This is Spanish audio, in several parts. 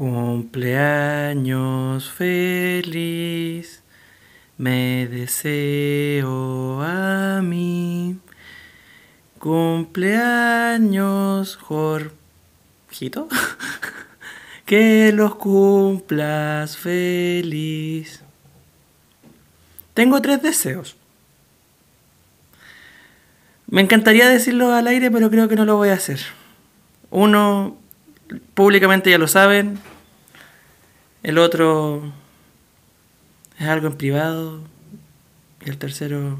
Cumpleaños feliz, me deseo a mí. Cumpleaños, Jorjito, que los cumplas feliz. Tengo tres deseos. Me encantaría decirlo al aire, pero creo que no lo voy a hacer. Uno, públicamente ya lo saben. El otro es algo en privado. Y el tercero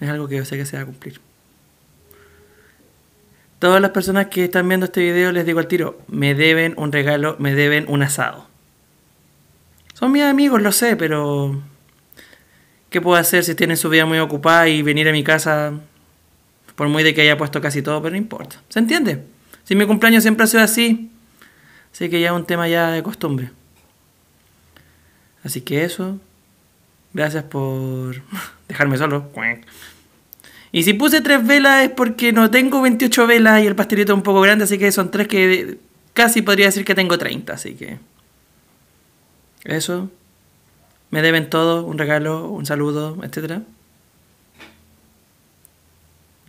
es algo que yo sé que se va a cumplir. Todas las personas que están viendo este video les digo al tiro, me deben un regalo, me deben un asado. Son mis amigos, lo sé, pero ¿qué puedo hacer si tienen su vida muy ocupada y venir a mi casa por muy de que haya puesto casi todo, pero no importa. ¿Se entiende? Si mi cumpleaños siempre ha sido así, así que ya es un tema ya de costumbre. Así que eso, gracias por dejarme solo. Y si puse tres velas es porque no tengo 28 velas y el pastelito es un poco grande, así que son tres que casi podría decir que tengo 30, así que... Eso. Me deben todo, un regalo, un saludo, etc.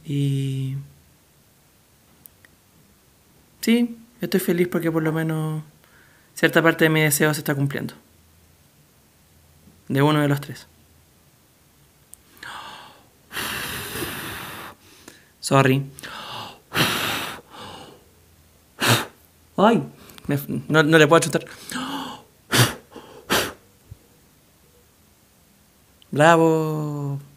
Y... Sí, estoy feliz porque por lo menos cierta parte de mi deseo se está cumpliendo. De uno de los tres. Sorry. Ay, no, le puedo chutar. Bravo.